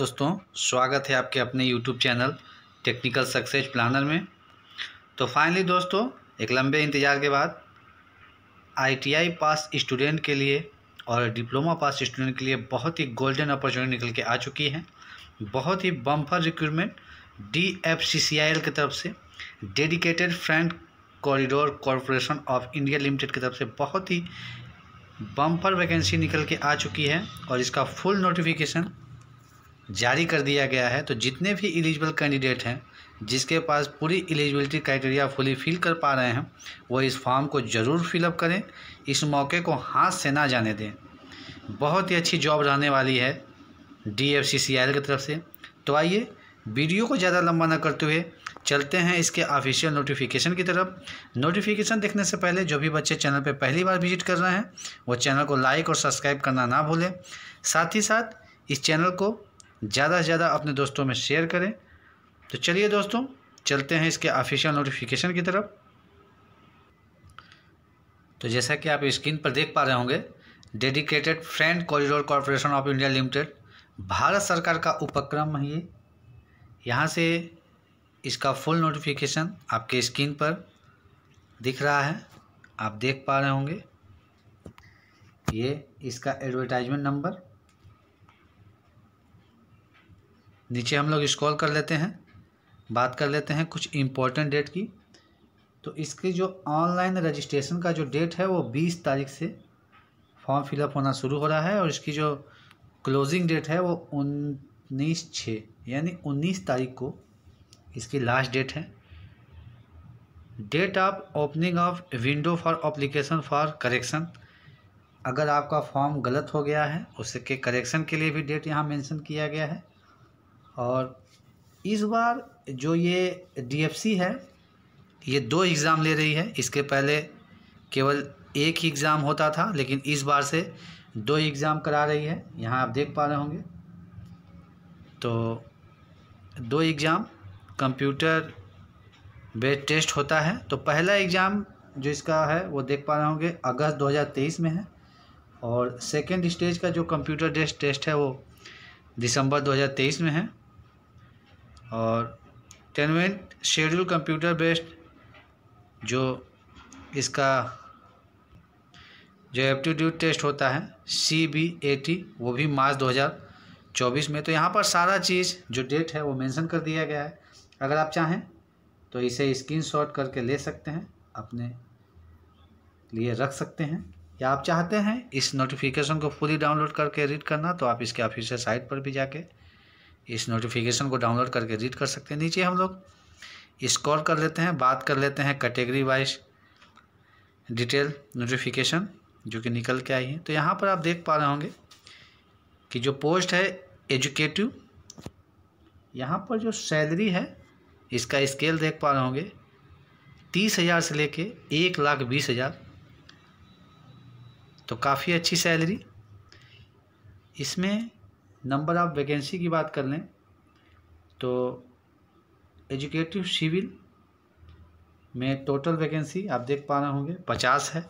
दोस्तों स्वागत है आपके अपने YouTube channel technical success planner में तो फाइनली दोस्तों एक लंबे इंतज़ार के बाद आईटीआई पास स्टूडेंट के लिए और डिप्लोमा पास स्टूडेंट के लिए बहुत ही गोल्डन अपॉर्चुनिटी निकल के आ चुकी है बहुत ही bumper recruitment D F C C I L की तरफ से dedicated front corridor corporation of India limited की तरफ से बहुत ही बम्पर वैकेंसी निकल के आ चुकी है और इसका फुल नोटिफिकेशन जारी कर दिया गया है तो जितने भी एलिजिबल कैंडिडेट हैं जिसके पास पूरी एलिजिबिलिटी क्राइटेरिया फुली फिल कर पा रहे हैं वो इस फॉर्म को ज़रूर फिलअप करें इस मौके को हाथ से ना जाने दें बहुत ही अच्छी जॉब रहने वाली है D F C C I L की तरफ से तो आइए वीडियो को ज़्यादा लंबा ना करते हुए चलते हैं इसके ऑफिशियल नोटिफिकेशन की तरफ नोटिफिकेशन देखने से पहले जो भी बच्चे चैनल पर पहली बार विजिट कर रहे हैं वो चैनल को लाइक और सब्सक्राइब करना ना भूलें साथ ही साथ इस चैनल को ज़्यादा से ज़्यादा अपने दोस्तों में शेयर करें तो चलिए दोस्तों चलते हैं इसके ऑफिशियल नोटिफिकेशन की तरफ तो जैसा कि आप स्क्रीन पर देख पा रहे होंगे dedicated friend corridor corporation of India limited Bharat सरकार का उपक्रम है ये यहाँ से इसका फुल नोटिफिकेशन आपके स्क्रीन पर दिख रहा है आप देख पा रहे होंगे ये इसका एडवर्टाइजमेंट नंबर नीचे हम लोग स्क्रॉल कर लेते हैं बात कर लेते हैं कुछ इम्पोर्टेंट डेट की तो इसकी जो ऑनलाइन रजिस्ट्रेशन का जो डेट है वो बीस तारीख से फॉर्म फिलअप होना शुरू हो रहा है और इसकी जो क्लोजिंग डेट है वो उन्नीस छः यानी उन्नीस तारीख को इसकी लास्ट डेट है date of opening of window for application for correction अगर आपका फॉर्म गलत हो गया है उसके करेक्शन के लिए भी डेट यहाँ मेंशन किया गया है और इस बार जो ये डीएफसी है ये दो एग्ज़ाम ले रही है इसके पहले केवल एक ही एग्ज़ाम होता था लेकिन इस बार से दो एग्ज़ाम करा रही है यहाँ आप देख पा रहे होंगे तो दो एग्ज़ाम कंप्यूटर बेस्ड टेस्ट होता है तो पहला एग्ज़ाम जो इसका है वो देख पा रहे होंगे अगस्त 2023 में है और सेकेंड स्टेज का जो कंप्यूटर बेस्ड टेस्ट है वो दिसंबर 2023 में है और टेनवेंट शेड्यूल कंप्यूटर बेस्ड जो इसका जो एप्टीट्यूड टेस्ट होता है सी बी ए टी वो भी मार्च 2024 में तो यहाँ पर सारा चीज़ जो डेट है वो मेंशन कर दिया गया है अगर आप चाहें तो इसे स्क्रीनशॉट करके ले सकते हैं अपने लिए रख सकते हैं या आप चाहते हैं इस नोटिफिकेशन को फुली डाउनलोड करके रीड करना तो आप इसके ऑफिशियल साइट पर भी जाके इस नोटिफिकेशन को डाउनलोड करके रीड कर सकते हैं नीचे हम लोग स्कॉल कर लेते हैं बात कर लेते हैं कैटेगरी वाइज डिटेल नोटिफिकेशन जो कि निकल के आई है तो यहाँ पर आप देख पा रहे होंगे कि जो पोस्ट है एजुकेटिव यहाँ पर जो सैलरी है इसका स्केल देख पा रहे होंगे तीस हज़ार से लेके एक लाख बीस हज़ार तो काफ़ी अच्छी सैलरी इसमें नंबर ऑफ़ वैकेंसी की बात कर लें तो एजुकेटिव सिविल में टोटल वैकेंसी आप देख पा रहे होंगे पचास है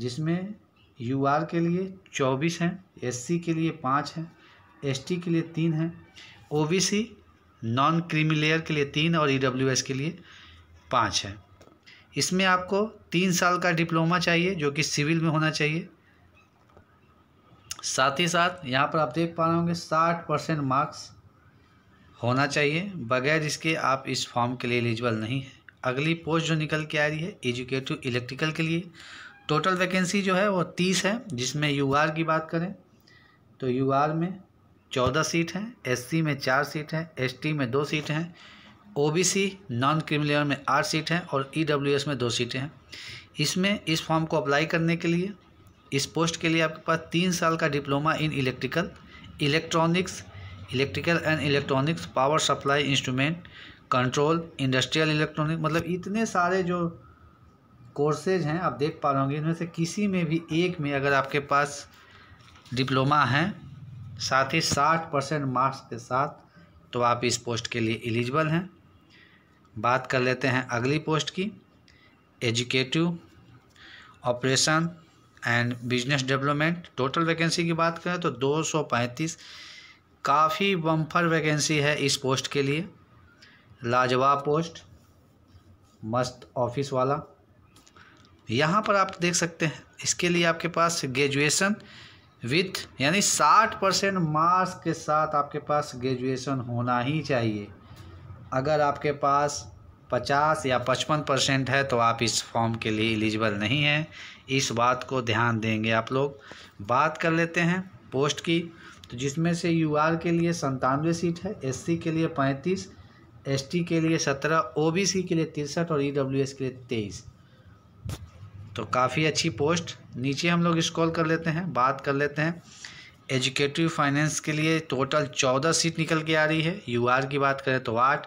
जिसमें यू आर के लिए चौबीस हैं एस सी के लिए पाँच हैं एस टी के लिए तीन हैं O B C non creamy layer के लिए तीन और ई डब्ल्यू एस के लिए पाँच हैं इसमें आपको तीन साल का डिप्लोमा चाहिए जो कि सिविल में होना चाहिए साथ ही साथ यहाँ पर आप देख पा रहे होंगे साठ परसेंट मार्क्स होना चाहिए बगैर इसके आप इस फॉर्म के लिए एलिजिबल नहीं है अगली पोस्ट जो निकल के आ रही है एजुकेटिव इलेक्ट्रिकल के लिए टोटल वैकेंसी जो है वो तीस है जिसमें यू आर की बात करें तो यू आर में चौदह सीट हैं एस सी में चार सीट हैं एस टी में दो सीट हैं O B C non criminal में आठ सीट हैं और ई डब्ल्यू एस में दो सीटें हैं इसमें इस फॉर्म को अप्लाई करने के लिए इस पोस्ट के लिए आपके पास तीन साल का diploma in electrical electronics electrical and electronics power supply instrument control industrial electronic मतलब इतने सारे जो कोर्सेज हैं आप देख पा रहे होंगे इनमें से किसी में भी एक में अगर आपके पास डिप्लोमा है साथ ही साठ परसेंट मार्क्स के साथ तो आप इस पोस्ट के लिए एलिजिबल हैं बात कर लेते हैं अगली पोस्ट की executive operation and business development total vacancy की बात करें तो 235 काफ़ी बम्फर वैकेंसी है इस पोस्ट के लिए लाजवाब पोस्ट मस्त ऑफिस वाला यहाँ पर आप देख सकते हैं इसके लिए आपके पास ग्रेजुएशन विथ यानी साठ परसेंट मार्क्स के साथ आपके पास ग्रेजुएशन होना ही चाहिए अगर आपके पास 50 या 55 परसेंट है तो आप इस फॉर्म के लिए एलिजिबल नहीं हैं इस बात को ध्यान देंगे आप लोग बात कर लेते हैं पोस्ट की तो जिसमें से यू के लिए संतानवे सीट है एस के लिए पैंतीस एस के लिए सत्रह ओ के लिए तिरसठ और ई e के लिए तेईस तो काफ़ी अच्छी पोस्ट नीचे हम लोग इस्कॉल कर लेते हैं बात कर लेते हैं एजुकेटिव फाइनेंस के लिए टोटल चौदह सीट निकल के आ रही है यू की बात करें तो आठ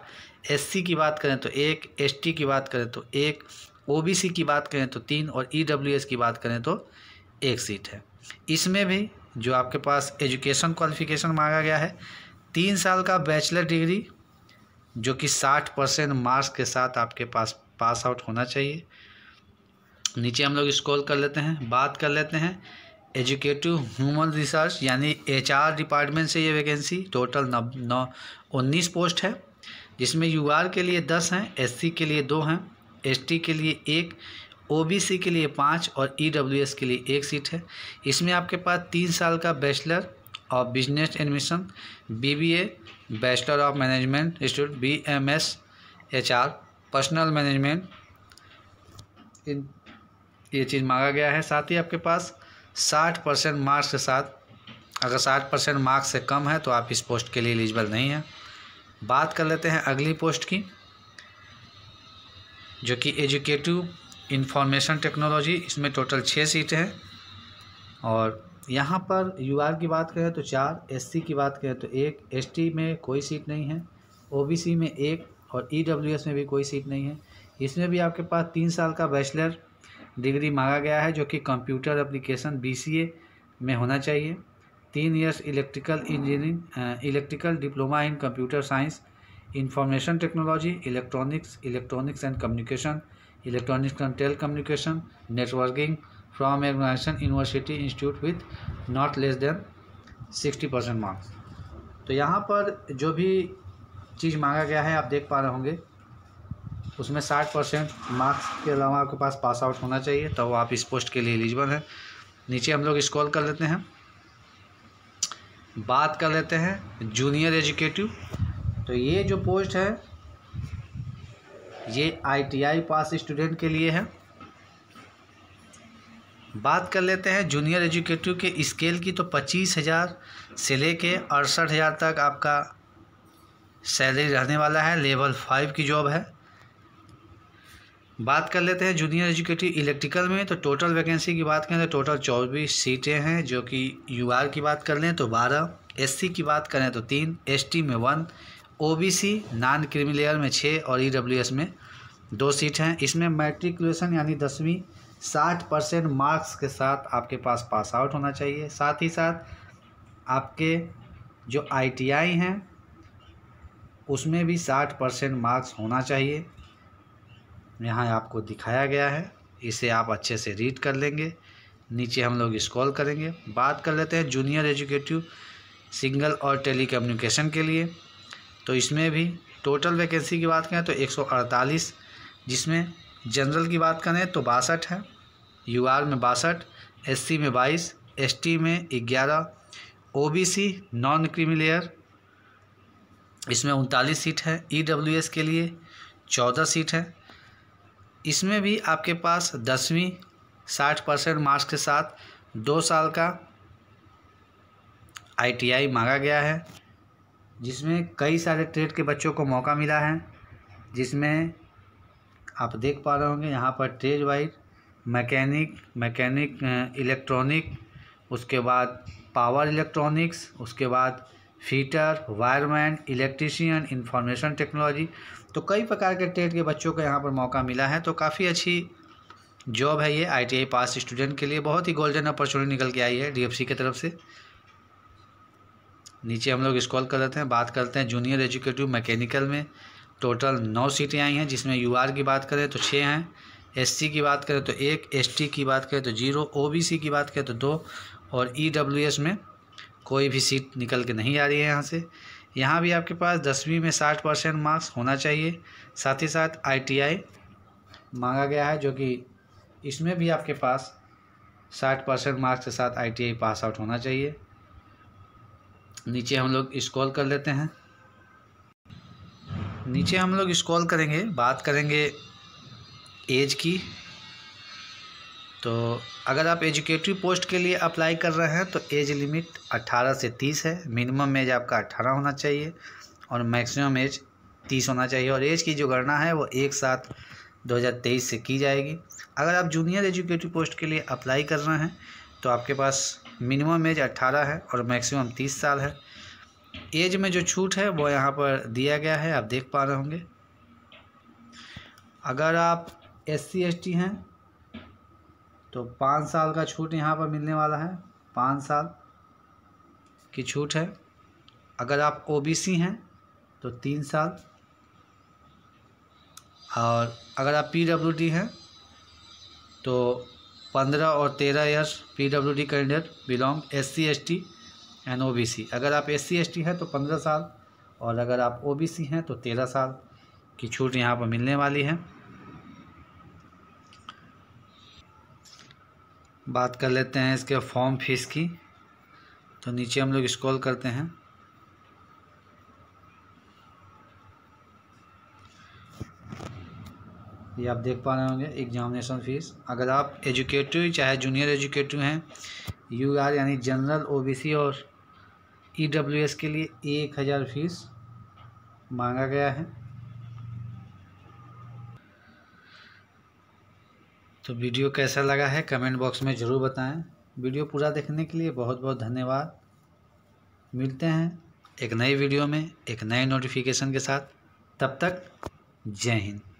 एस की बात करें तो एक एस की बात करें तो एक ओ की बात करें तो तीन और ई e की बात करें तो एक सीट है इसमें भी जो आपके पास एजुकेशन क्वालिफिकेशन मांगा गया है तीन साल का बैचलर डिग्री जो कि साठ परसेंट मार्क्स के साथ आपके पास पास आउट होना चाहिए नीचे हम लोग स्कॉल कर लेते हैं बात कर लेते हैं एजुकेटिव ह्यूमन रिसर्च यानी एचआर डिपार्टमेंट से ये वैकेंसी टोटल नब नौ उन्नीस पोस्ट है जिसमें यूआर के लिए दस हैं एससी के लिए दो हैं एसटी के लिए एक ओबीसी के लिए पाँच और ईडब्ल्यूएस e के लिए एक सीट है इसमें आपके पास तीन साल का bachelor of business admission BBA bachelor of management student B M S H R personal management ये चीज़ मांगा गया है साथ ही आपके पास साठ परसेंट मार्क्स के साथ अगर साठ परसेंट मार्क्स से कम है तो आप इस पोस्ट के लिए एलिजिबल नहीं हैं बात कर लेते हैं अगली पोस्ट की जो कि एजुकेटिव इंफॉर्मेशन टेक्नोलॉजी इसमें टोटल छः सीटें हैं और यहाँ पर यू की बात करें तो चार एस की बात करें तो एक एस में कोई सीट नहीं है ओ में एक और ई e में भी कोई सीट नहीं है इसमें भी आपके पास तीन साल का बैचलर डिग्री मांगा गया है जो कि कंप्यूटर एप्लीकेशन बीसीए में होना चाहिए तीन years electrical engineering electrical diploma in computer science information technology electronics electronics and communication electronics and tele communication networking from organisation university institute with not less than sixty percent marks तो यहाँ पर जो भी चीज़ मांगा गया है आप देख पा रहे होंगे उसमें साठ परसेंट मार्क्स के अलावा आपके पास पास आउट होना चाहिए तो आप इस पोस्ट के लिए एलिजिबल हैं नीचे हम लोग इस्कॉल कर लेते हैं बात कर लेते हैं जूनियर एजुकेटिव तो ये जो पोस्ट है ये आईटीआई पास स्टूडेंट के लिए है बात कर लेते हैं जूनियर एजुकेटिव के स्केल की तो पच्चीस हज़ार से ले कर अड़सठ हज़ार तक आपका सैलरी रहने वाला है लेवल फाइव की जॉब है बात कर लेते हैं जूनियर एजुकेटिव इलेक्ट्रिकल में तो टोटल वैकेंसी की बात करें तो टोटल चौबीस सीटें हैं जो कि यू की बात कर लें तो बारह एस की बात करें तो तीन एस में वन सी नॉन क्रिमिलेयर में छः और ई e में दो सीट हैं इसमें मैट्रिकुलेशन यानी दसवीं साठ परसेंट मार्क्स के साथ आपके पास पास आउट होना चाहिए साथ ही साथ आपके जो आईटीआई हैं उसमें भी साठ परसेंट मार्क्स होना चाहिए यहाँ आपको दिखाया गया है इसे आप अच्छे से रीड कर लेंगे नीचे हम लोग इस्कॉल करेंगे बात कर लेते हैं जूनियर एजुकेटिव सिंगल और टेली के लिए तो इसमें भी टोटल वैकेंसी की बात करें तो 148 जिसमें जनरल की बात करें तो बासठ है यूआर में बासठ एससी में बाईस एसटी में ग्यारह ओबीसी नॉन क्रीमिलेयर इसमें उनतालीस सीट है ईडब्ल्यूएस e के लिए चौदह सीट है इसमें भी आपके पास दसवीं साठ परसेंट मार्क्स के साथ दो साल का आईटीआई मांगा गया है जिसमें कई सारे ट्रेड के बच्चों को मौका मिला है जिसमें आप देख पा रहे होंगे यहाँ पर trade wise mechanic mechanic electronic उसके बाद पावर इलेक्ट्रॉनिक्स उसके बाद fitter wireman electrician information technology तो कई प्रकार के टेट के बच्चों को यहाँ पर मौका मिला है तो काफ़ी अच्छी जॉब है ये आईटीआई पास स्टूडेंट के लिए बहुत ही गोल्डन अपॉर्चुनिटी निकल के आई है डीएफसी की तरफ से नीचे हम लोग स्कॉल कर लेते हैं बात करते हैं जूनियर एजुकेटिव मैकेनिकल में टोटल नौ सीटें आई हैं जिसमें आर की बात करें तो छः हैं सी की बात करें तो एक टी की बात करें तो जीरो सी की बात करें तो दो और एस में कोई भी सीट निकल के नहीं आ रही है यहाँ से यहाँ भी आपके पास दसवीं में साठ परसेंट मार्क्स होना चाहिए साथ ही साथ आईटीआई मांगा गया है जो कि इसमें भी आपके पास साठ परसेंट मार्क्स के साथ आईटीआई पास आउट होना चाहिए नीचे हम लोग इस्कॉल कर लेते हैं नीचे हम लोग इस्कॉल करेंगे बात करेंगे एज की तो अगर आप एजुकेटिव पोस्ट के लिए अप्लाई कर रहे हैं तो एज लिमिट 18 से 30 है मिनिमम एज आपका 18 होना चाहिए और मैक्सिमम एज 30 होना चाहिए और एज की जो गणना है वो एक साथ 2023 से की जाएगी अगर आप जूनियर एजुकेटिव पोस्ट के लिए अप्लाई कर रहे हैं तो आपके पास मिनिमम एज 18 है और मैक्सिमम 30 साल है एज में जो छूट है वो यहाँ पर दिया गया है आप देख पा रहे होंगे अगर आप एस सी एस टी हैं तो पाँच साल का छूट यहाँ पर मिलने वाला है पाँच साल की छूट है अगर आप ओबीसी हैं तो तीन साल और अगर आप पीडब्ल्यूडी हैं तो पंद्रह और तेरह years P W D candidate belong S C S T and O B C अगर आप एस सी एस टी हैं तो पंद्रह साल और अगर आप ओ बी सी हैं तो तेरह साल की छूट यहाँ पर मिलने वाली है बात कर लेते हैं इसके फॉर्म फीस की तो नीचे हम लोग स्क्रॉल करते हैं ये आप देख पा रहे होंगे एग्जामिनेशन फ़ीस अगर आप एजुकेटिव चाहे जूनियर एजुकेटिव हैं यू आर यानी जनरल ओबीसी और ईडब्ल्यूएस e के लिए एक हज़ार फीस मांगा गया है तो वीडियो कैसा लगा है कमेंट बॉक्स में ज़रूर बताएं वीडियो पूरा देखने के लिए बहुत बहुत धन्यवाद मिलते हैं एक नई वीडियो में एक नए नोटिफिकेशन के साथ तब तक जय हिंद